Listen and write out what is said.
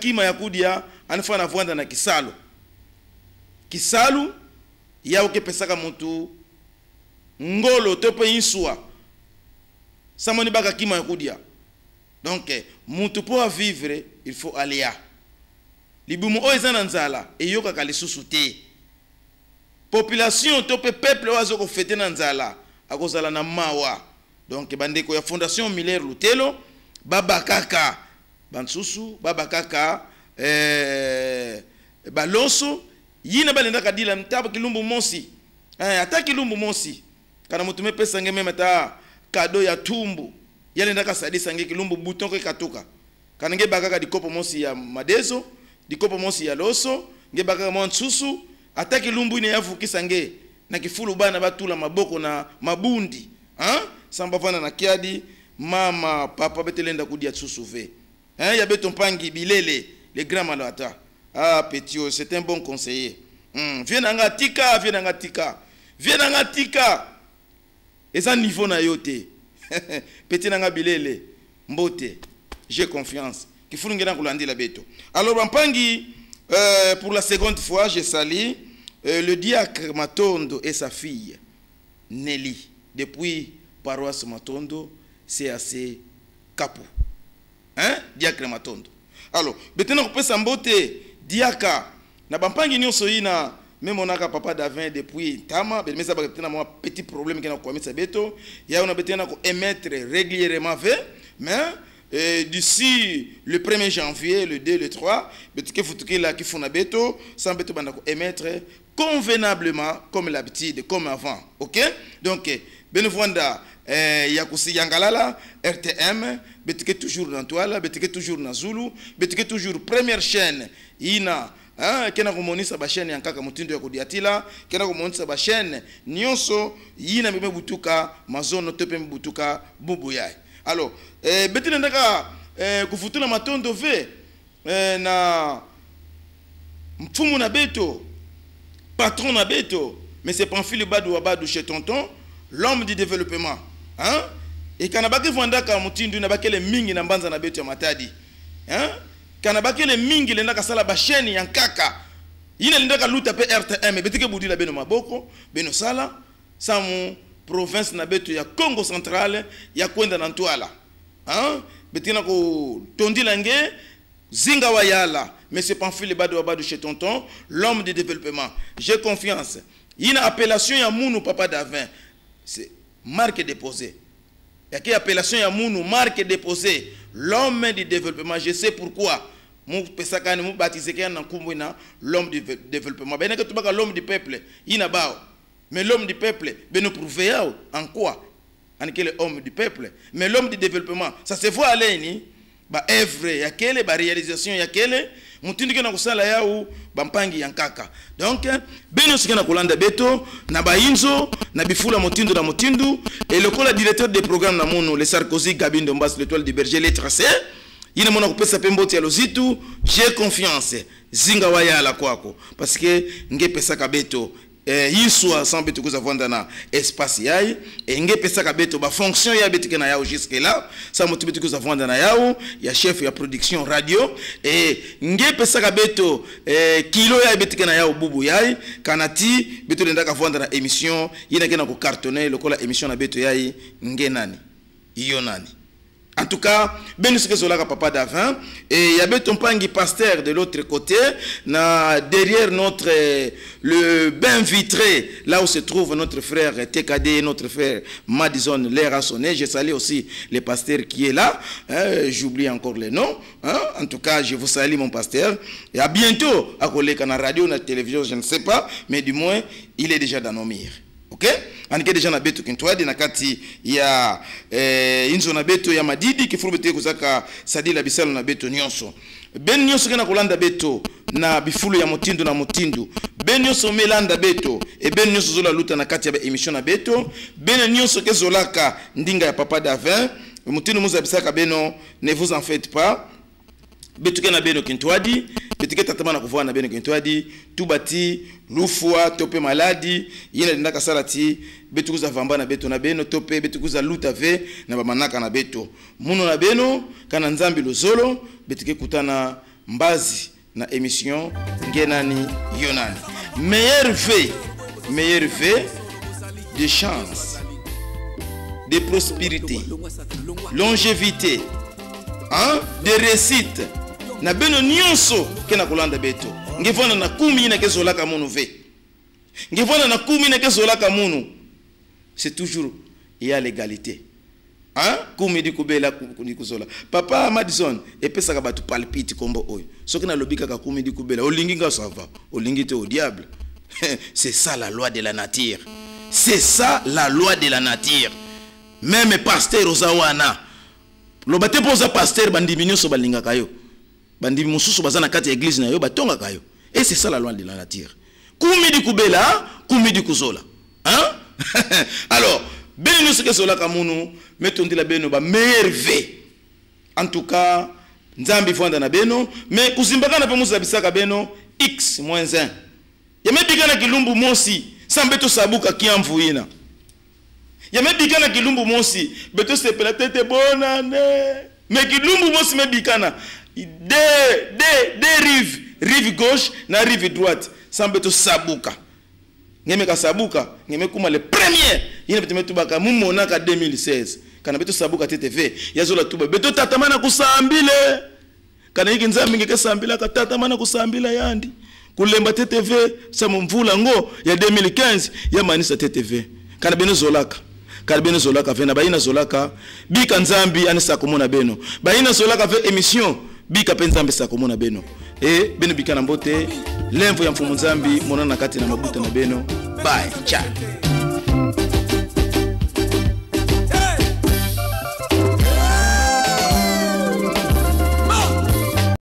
kima ya kudya anifana vuanda na kisalu kisalu yawo kipesaka mutu ngolo to mpe insuwa samoni baka kima ya kudya donc mutu mpo avivre il faut alia libumu oyo eza na nzala eyokaka lisusu te population to mpe peuple oyo aza kofete na nzala akozala na mawa donk bandeko ya fondation milaire lutelo babakaka bansusu baba kaka eh, balonso yina balendaka dila mta kilumbu monsi eh, ata kilumbu monsi kana mutu mepesa nge meme ta kado ya tumbu yalendaka sadisa nge kilumbu buton ko katuka kana nge bakaka dikopo monsi ya madezo dikopo monsi ya loso nge bakaka mwa nsusu ata kilumbu ine yavukisa nge na kifulu bana batula maboko na mabundi ha? samba vana na kiadi mama papa betelenda kudia tsusu ve Hein, Yabeton Pangi, Bilele, le grand malata. Ah, petit, c'est un bon conseiller. Hmm, viens dans Tika, viens dans Tika. Viens dans Tika. Et ça, niveau na yote. Petit nanga Bilele, Mbote. J'ai confiance. Qui faut nous la beto. Alors, Pangi, euh, pour la seconde fois, j'ai sali euh, le diacre Matondo et sa fille, Nelly, depuis paroisse Matondo, c'est assez Capou hein diacre matondo alors betena kopesa mbote diaka na bampangi nyonso oyi même onaka papa davin depuis ntama bemesa baka betena mo petit problème eh, ke na beto ya ona betena émettre régulièrement ve mais d'ici le 1er janvier, le 2, le 3, sans émettre convenablement comme l'habitude, comme avant. Ok Donc, Benevonda, eh, Yakusi Yangalala, RTM, Betike toujours dans Toile, Betike toujours dans Zulu, Betike toujours première chaîne, Ina, hein, kena komonisa sa ya kaka mutindo ya kudiatila kena sa nyonso yina mbe butuka mazono tepe butuka alors eh, betine ndaka eh, matondo ve eh, na mfumu na beto patron na beto mais c'est Pamphile Badou Abadou chez Tonton l'homme du développement hein Et ekana on a na les mingi na mbanza na betu ya matadi hein kana bakele mingi lendaka sala basheni ya nkaka yina lendaka luta pe rtm betike budila beno maboko beno sala samu province na betu ya congo centrale ya kwenda na ntwala hein Mais na tondi nge zinga wa yala monsieur pamphile bado wa de chez tonton l'homme du développement j'ai confiance yina appellation ya munu papa davin c'est marque déposée. Il y a quelle appellation qui est marque déposée l'homme du développement je sais pourquoi mupesaka baptisé l'homme du développement beneke l'homme du peuple ina pas. mais l'homme du peuple il prouver prouve en quoi en quel homme du peuple mais l'homme du développement ça se voit à ni Il œuvre a quelle il y a quelle mutindike na kosala yau bampangi ya nkaka donk be nyonso ke na kolanda beto na bayinzo na bifula motindu na motindu e lokola directeur de programme na mono le sarkozy gabi ndombas l'étoile du berger lettre c ye na mona kopesa mpe mboti ya lozitu j'ai confiance zinga wayala kwako parce que nge pesaka beto yiswa sans mpe tokozavanda na espace yaye enge epesaka beto bafonction ya betike na yao jusque là sa moto mpe tokozavanda na yao ya chef ya production radio e nge epesaka beto kilo ya ebetike na yao bubu yaye kana ti beto olendaka vanda na émission ye nakende na kocartonne lokola émission na beto yaye nge nani yo nani En tout cas, ben là, Papa Davin et il y ton Tompangi Pasteur de l'autre côté, derrière notre le bain vitré, là où se trouve notre frère TKD notre frère Madison l'air a sonné. Je salue aussi le pasteur qui est là. Hein, j'oublie encore le nom. Hein. En tout cas, je vous salue mon pasteur. Et à bientôt à coller la radio, à la télévision, je ne sais pas, mais du moins, il est déjà dans nos mires. okay anike deja na beto kintoyade na kati ya eh, inzo na beto ya madidi kifulubu tike kozaka sadila bisalo na beto nyonso beni nyonso okende kolanda beto na bifulu ya motindu na motindu beni nyonso omelanda beto ebeni nyonso ozola luta na kati ya baémission na beto beni nyonso okezolaka ndinga ya papa davin motindu mozala bisaka beno ne vous en faites pas betuke na beno kintu adi betuke tatama na kuvaa na beno kintu adi tuba ti lufua to mpe maladi ye na lendaka asala ti betukuza vamba na beto na beno to mpe betukuza luta ve na bamanaka na beto muno na beno kana nzambe lozolo betuke kutana mbazi na émission nge nani yo nani meilleur ve meilleur ve de chance de prospérité longévité hein? de réussite na bino nyonso okenda kolanda beto ngivanda na kumi nake ezolaka munu ve ngivanda na kumi nake ezolaka munu c'est toujours ya légalité hein? kumi edi kobela ndi kozola papa madison epesaka bato palpite kombo oyo soki nalobi kaka kumi edi kobela olingi nga sava olingi te au diable c'est ça la loi de la nature c'est ça la loi de la nature même paster oza wana loba te mpo oza paster bandimi nyonso balingaka yo bandimi mosusu baza na kati ya eglize na yo batongaka yo e c'est ça la loi de la nature kumi dikubela kumi dikuzola hein alors beni nyonso ke ezolaka munu me tondela beno bamerve en tout cas nzambe ifwanda na beno me kozimbakana mpe mozalabisaka beno x moins 1 yamebika na kilumbu mosi sa mbe tosabuka kiamvuina yamebika na kilumbu mosi mbe tosepela tete bonane me kilumbu mosi mebikana deux, deux, deux rives rive gauche na rive droite sambe tosabuka ngeme kasabuka ngeme kuma le premier yine beteme tubaka mumonaka 2016 kana be tosabuka te tv yazola tuba be totatama na kusambile kana yiki nzambe ngeke sambilaka tatama na kusambila yandi kulemba te tv samu mvula ngo ya 2015 ya manisa te tv kana bene zolaka kala bino ezolaka ve na bayina azolaka bika nzambi anisa komona beno bayina azolaka ve émission bika mpe nzambe sa komona beno e bino bika na mbo te lemvo ya mfumu nzambi monana kati na mabuta na beno bay cha